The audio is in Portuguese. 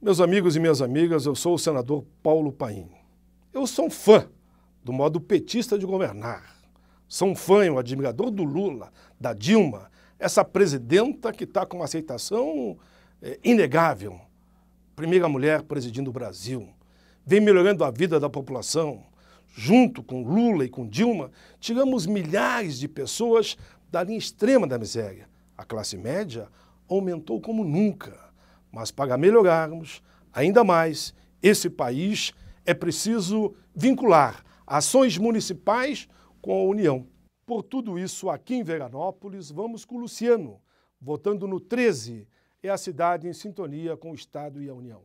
Meus amigos e minhas amigas, eu sou o senador Paulo Paim. Eu sou um fã do modo petista de governar. Sou um fã e um admirador do Lula, da Dilma, essa presidenta que está com uma aceitação é, inegável. Primeira mulher presidindo o Brasil. Vem melhorando a vida da população. Junto com Lula e com Dilma, tiramos milhares de pessoas da linha extrema da miséria. A classe média aumentou como nunca mas para melhorarmos ainda mais esse país, é preciso vincular ações municipais com a União. Por tudo isso, aqui em Veranópolis, vamos com o Luciano, votando no 13. É a cidade em sintonia com o Estado e a União.